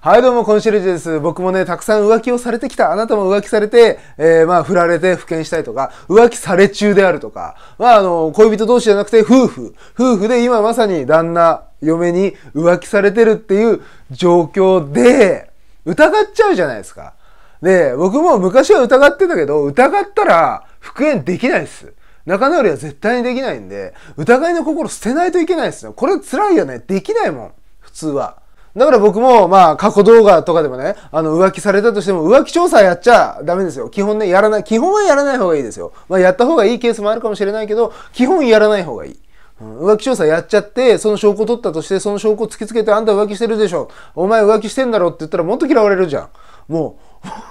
はいどうも、コンシェルジュです。僕もね、たくさん浮気をされてきた。あなたも浮気されて、えー、まあ、振られて、不見したいとか、浮気され中であるとか、まあ、あの、恋人同士じゃなくて、夫婦。夫婦で今まさに旦那、嫁に浮気されてるっていう状況で、疑っちゃうじゃないですか。で、僕も昔は疑ってたけど、疑ったら、復縁できないです。仲直りは絶対にできないんで、疑いの心捨てないといけないですよ。これ辛いよね。できないもん。普通は。だから僕も、まあ、過去動画とかでもね、あの、浮気されたとしても、浮気調査やっちゃダメですよ。基本ね、やらない。基本はやらない方がいいですよ。まあ、やった方がいいケースもあるかもしれないけど、基本やらない方がいい。浮気調査やっちゃって、その証拠取ったとして、その証拠突きつけて、あんた浮気してるでしょ。お前浮気してんだろって言ったらもっと嫌われるじゃん。も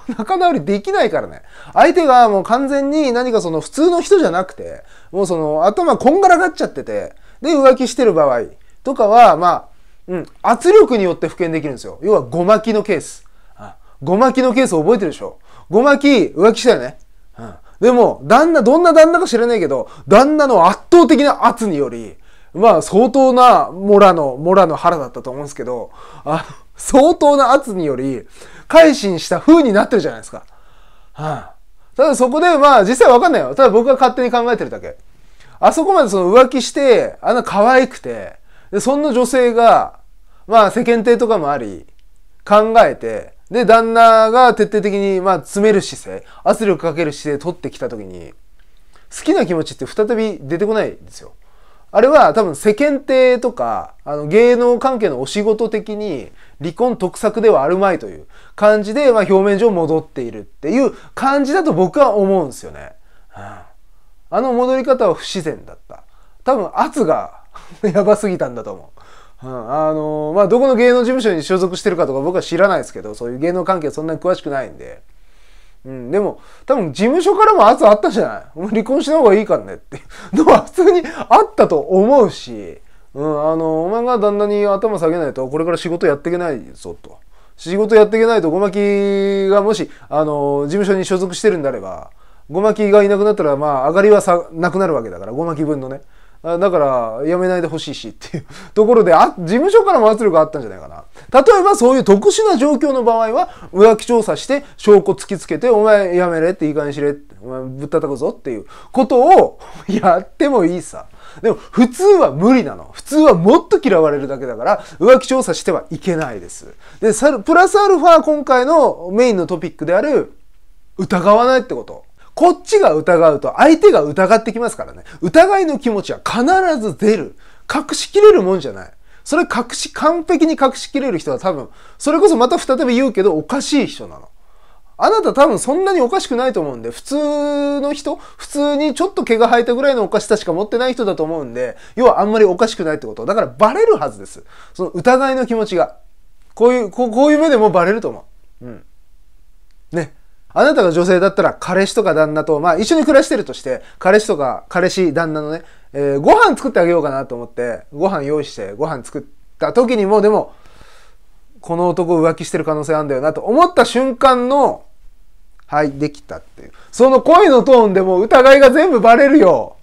う、仲直りできないからね。相手がもう完全に何かその普通の人じゃなくて、もうその頭こんがらがっちゃってて、で浮気してる場合とかは、まあ、うん、圧力によって復元できるんですよ。要は、ごまきのケース。ごまきのケース覚えてるでしょごまき浮気したよね。うん。でも、旦那、どんな旦那か知らないけど、旦那の圧倒的な圧により、まあ、相当な、モラの、モラの腹だったと思うんですけど、あ相当な圧により、改心した風になってるじゃないですか。うん。ただそこで、まあ、実際わかんないよ。ただ僕が勝手に考えてるだけ。あそこまでその浮気して、あの可愛くて、で、そんな女性が、まあ世間体とかもあり、考えて、で、旦那が徹底的に、まあ、詰める姿勢、圧力かける姿勢取ってきた時に、好きな気持ちって再び出てこないんですよ。あれは多分世間体とか、あの芸能関係のお仕事的に離婚得策ではあるまいという感じで、まあ表面上戻っているっていう感じだと僕は思うんですよね。あの戻り方は不自然だった。多分圧が やばすぎたんだと思う。うん、あのー、まあ、どこの芸能事務所に所属してるかとか僕は知らないですけど、そういう芸能関係そんなに詳しくないんで。うん、でも、多分事務所からも圧あったじゃないお前離婚した方がいいかんねってのは 普通にあったと思うし、うん、あの、お前が旦那に頭下げないと、これから仕事やっていけないぞと。仕事やっていけないと、ごまきがもし、あの、事務所に所属してるんであれば、ごまきがいなくなったら、まあ、上がりはさなくなるわけだから、ごまき分のね。だから辞めないでほしいしっていう ところであ事務所からも圧力があったんじゃないかな例えばそういう特殊な状況の場合は浮気調査して証拠突きつけてお前辞めれっていい加減しれお前ぶったたくぞっていうことを やってもいいさでも普通は無理なの普通はもっと嫌われるだけだから浮気調査してはいけないですでプラスアルファ今回のメインのトピックである疑わないってことこっちが疑うと相手が疑ってきますからね。疑いの気持ちは必ず出る。隠しきれるもんじゃない。それ隠し、完璧に隠しきれる人は多分、それこそまた再び言うけどおかしい人なの。あなた多分そんなにおかしくないと思うんで、普通の人、普通にちょっと毛が生えたぐらいのおかしさしか持ってない人だと思うんで、要はあんまりおかしくないってこと。だからバレるはずです。その疑いの気持ちが。こういう、こういう目でもバレると思う。うん。ね。あなたが女性だったら彼氏とか旦那と、まあ一緒に暮らしてるとして、彼氏とか彼氏、旦那のね、えー、ご飯作ってあげようかなと思って、ご飯用意してご飯作った時にもでも、この男浮気してる可能性あるんだよなと思った瞬間の、はい、できたっていう。その声のトーンでも疑いが全部バレるよ。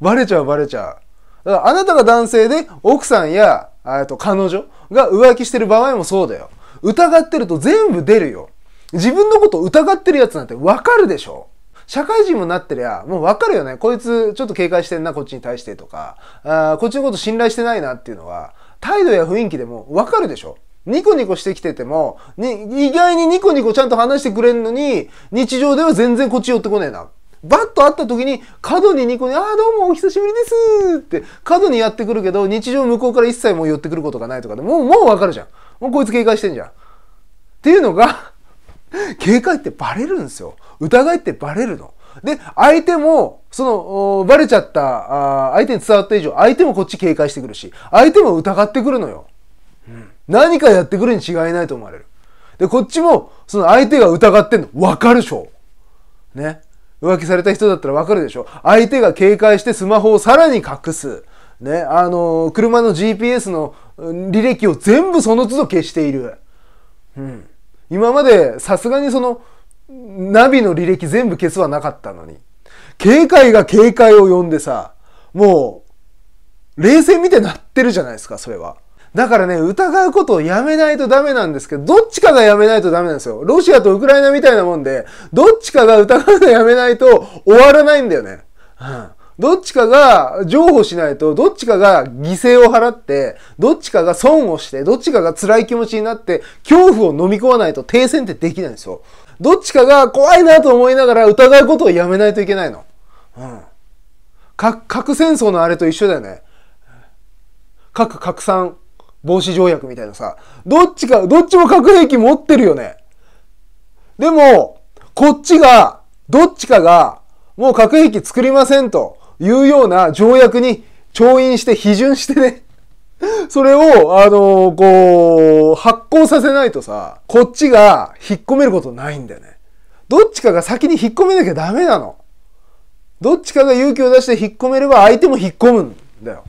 バレちゃうバレちゃう。だからあなたが男性で奥さんや、と彼女が浮気してる場合もそうだよ。疑ってると全部出るよ。自分のこと疑ってるやつなんてわかるでしょ社会人もなってりゃ、もうわかるよね。こいつちょっと警戒してんな、こっちに対してとか、あこっちのこと信頼してないなっていうのは、態度や雰囲気でもわかるでしょニコニコしてきてても、に、意外にニコニコちゃんと話してくれんのに、日常では全然こっち寄ってこねえな。バッと会った時に、角にニコに、ああ、どうもお久しぶりですって、角にやってくるけど、日常向こうから一切もう寄ってくることがないとかでもう、もうわかるじゃん。もうこいつ警戒してんじゃん。っていうのが、警戒ってバレるんですよ。疑いってバレるの。で、相手も、その、バレちゃった、あ相手に伝わった以上、相手もこっち警戒してくるし、相手も疑ってくるのよ。うん、何かやってくるに違いないと思われる。で、こっちも、その相手が疑ってんの、わかるでしょ。ね。浮気された人だったらわかるでしょ。相手が警戒してスマホをさらに隠す。ね。あの、車の GPS の履歴を全部その都度消している。うん。今までさすがにそのナビの履歴全部消すはなかったのに、警戒が警戒を呼んでさ、もう、冷静見てなってるじゃないですか、それは。だからね、疑うことをやめないとダメなんですけど、どっちかがやめないとダメなんですよ。ロシアとウクライナみたいなもんで、どっちかが疑うのやめないと終わらないんだよね。うん。どっちかが譲歩しないと、どっちかが犠牲を払って、どっちかが損をして、どっちかが辛い気持ちになって、恐怖を飲み込まないと停戦ってできないんですよ。どっちかが怖いなと思いながら疑うことをやめないといけないの。うん。核戦争のあれと一緒だよね。核拡散防止条約みたいなさ。どっちか、どっちも核兵器持ってるよね。でも、こっちが、どっちかが、もう核兵器作りませんと。いうような条約に調印して批准してね、それを、あのー、こう、発行させないとさ、こっちが引っ込めることないんだよね。どっちかが先に引っ込めなきゃダメなの。どっちかが勇気を出して引っ込めれば相手も引っ込むんだよ。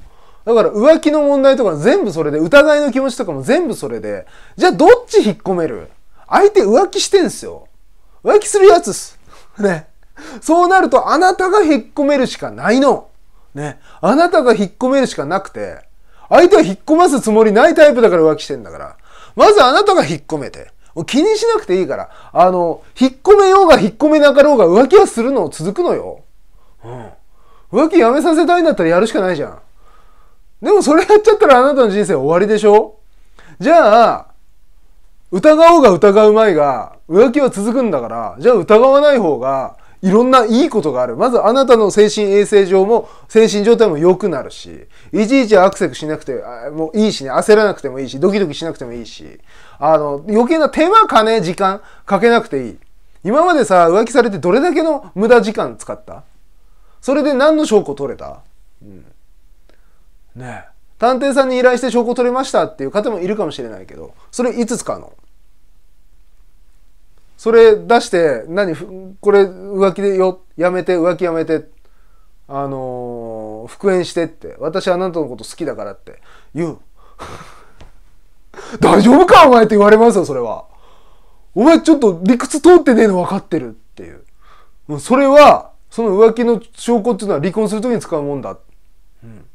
だから浮気の問題とか全部それで、疑いの気持ちとかも全部それで、じゃあどっち引っ込める相手浮気してんすよ。浮気するやつっす。ね。そうなると、あなたが引っ込めるしかないの。ね。あなたが引っ込めるしかなくて、相手は引っ込ますつもりないタイプだから浮気してんだから。まずあなたが引っ込めて。気にしなくていいから。あの、引っ込めようが引っ込めなかろうが浮気はするの続くのよ。うん。浮気やめさせたいんだったらやるしかないじゃん。でもそれやっちゃったらあなたの人生終わりでしょじゃあ、疑おうが疑うまいが、浮気は続くんだから、じゃあ疑わない方が、いろんないいことがある。まずあなたの精神衛生上も、精神状態も良くなるし、いちいちアクセクしなくてもいいしね、焦らなくてもいいし、ドキドキしなくてもいいし、あの、余計な手間、金、時間かけなくていい。今までさ、浮気されてどれだけの無駄時間使ったそれで何の証拠取れたうん。ねえ。探偵さんに依頼して証拠取れましたっていう方もいるかもしれないけど、それいつ使うのそれ出して、何、これ浮気でよ、やめて、浮気やめて、あのー、復縁してって、私はあなたのこと好きだからって言う。大丈夫かお前って言われますよ、それは。お前ちょっと理屈通ってねえの分かってるっていう。もうそれは、その浮気の証拠っていうのは離婚するときに使うもんだ。うん。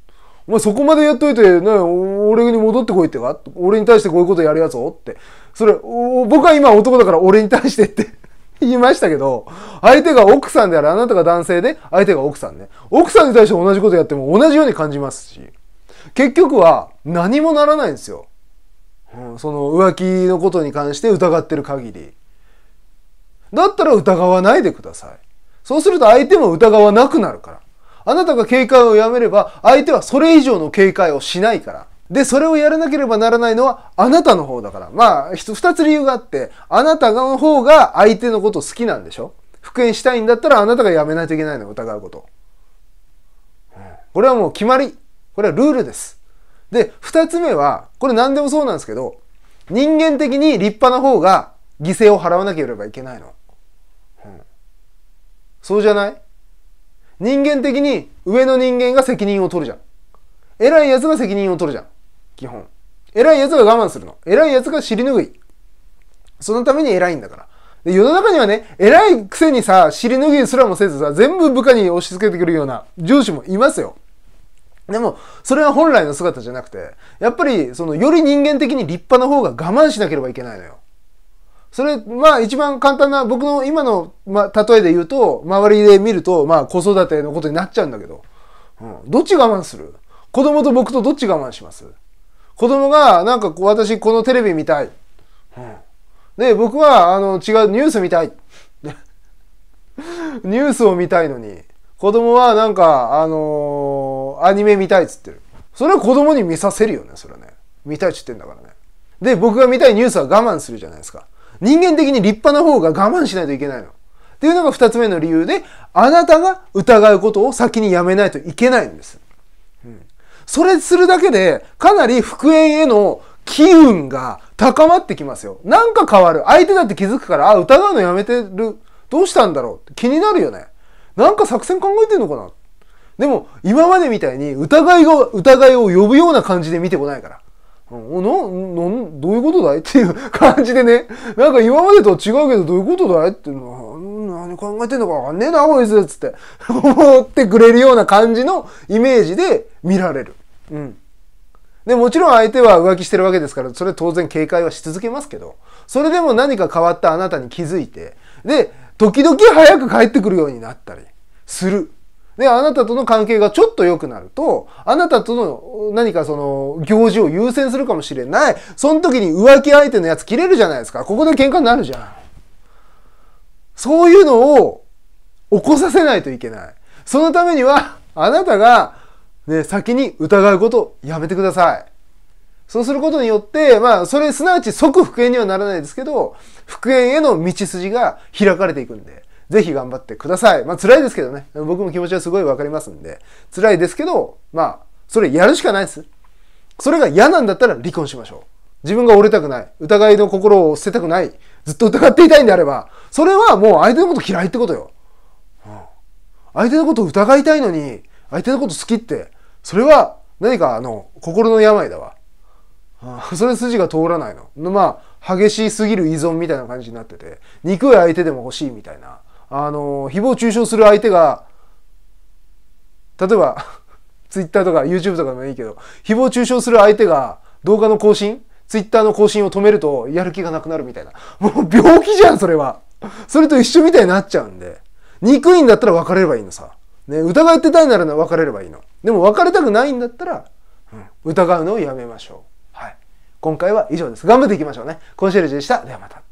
お前そこまでやっといて、ね、俺に戻ってこいってか俺に対してこういうことやるやつをって。それ、僕は今男だから俺に対してって 言いましたけど、相手が奥さんである、あなたが男性で、相手が奥さんね。奥さんに対して同じことやっても同じように感じますし、結局は何もならないんですよ。うん、その浮気のことに関して疑ってる限り。だったら疑わないでください。そうすると相手も疑わなくなるから。あなたが警戒をやめれば、相手はそれ以上の警戒をしないから。で、それをやらなければならないのはあなたの方だから。まあ、二つ理由があって、あなたの方が相手のこと好きなんでしょ復縁したいんだったらあなたがやめないといけないの、疑うこと。これはもう決まり。これはルールです。で、二つ目は、これ何でもそうなんですけど、人間的に立派な方が犠牲を払わなければいけないの。うん、そうじゃない人間的に上の人間が責任を取るじゃん。偉い奴が責任を取るじゃん。基本。偉い奴が我慢するの。偉い奴が尻拭い。そのために偉いんだから。で世の中にはね、偉いくせにさ、尻拭いすらもせずさ、全部部下に押し付けてくるような上司もいますよ。でも、それは本来の姿じゃなくて、やっぱり、その、より人間的に立派な方が我慢しなければいけないのよ。それまあ一番簡単な、僕の今の、ま、例えで言うと、周りで見ると、まあ子育てのことになっちゃうんだけど、うん、どっち我慢する子供と僕とどっち我慢します子供が、なんか私このテレビ見たい。うん、で、僕はあの違うニュース見たい。ニュースを見たいのに、子供はなんか、あのー、アニメ見たいっつってる。それは子供に見させるよね、それはね。見たいっつってんだからね。で、僕が見たいニュースは我慢するじゃないですか。人間的に立派な方が我慢しないといけないの。っていうのが2つ目の理由で、あなたが疑うことを先にやめないといけないんです。うん、それするだけで、かなり復縁への機運が高まってきますよ。なんか変わる。相手だって気づくから、あ、疑うのやめてる。どうしたんだろう気になるよね。なんか作戦考えてんのかなでも、今までみたいに疑いが、疑いを呼ぶような感じで見てこないから。うん、な、なん、どういうことだいっていう感じでね、なんか今までとは違うけどどういうことだいっていうのは、何考えてんのかわかんねえな、こいつつって、思ってくれるような感じのイメージで見られる。うん。で、もちろん相手は浮気してるわけですから、それ当然警戒はし続けますけど、それでも何か変わったあなたに気づいて、で、時々早く帰ってくるようになったりする。で、あなたとの関係がちょっと良くなると、あなたとの何かその行事を優先するかもしれない。その時に浮気相手のやつ切れるじゃないですか。ここで喧嘩になるじゃん。そういうのを起こさせないといけない。そのためには、あなたが、ね、先に疑うことをやめてください。そうすることによって、まあ、それすなわち即復縁にはならないですけど、復縁への道筋が開かれていくんで。ぜひ頑張ってください。まあ辛いですけどね。僕も気持ちはすごいわかりますんで。辛いですけど、まあ、それやるしかないです。それが嫌なんだったら離婚しましょう。自分が折れたくない。疑いの心を捨てたくない。ずっと疑っていたいんであれば、それはもう相手のこと嫌いってことよ。うん、相手のことを疑いたいのに、相手のこと好きって、それは何かあの、心の病だわ。うん、それ筋が通らないの。まあ、激しすぎる依存みたいな感じになってて、憎い相手でも欲しいみたいな。あの誹謗中傷する相手が例えば Twitter とか YouTube とかでもいいけど誹謗中傷する相手が動画の更新 Twitter の更新を止めるとやる気がなくなるみたいなもう病気じゃんそれはそれと一緒みたいになっちゃうんで憎いんだったら別れればいいのさ、ね、疑ってたいなら別れればいいのでも別れたくないんだったら、うん、疑うのをやめましょうはい今回は以上です頑張っていきましょうねコンシェルジュでしたではまた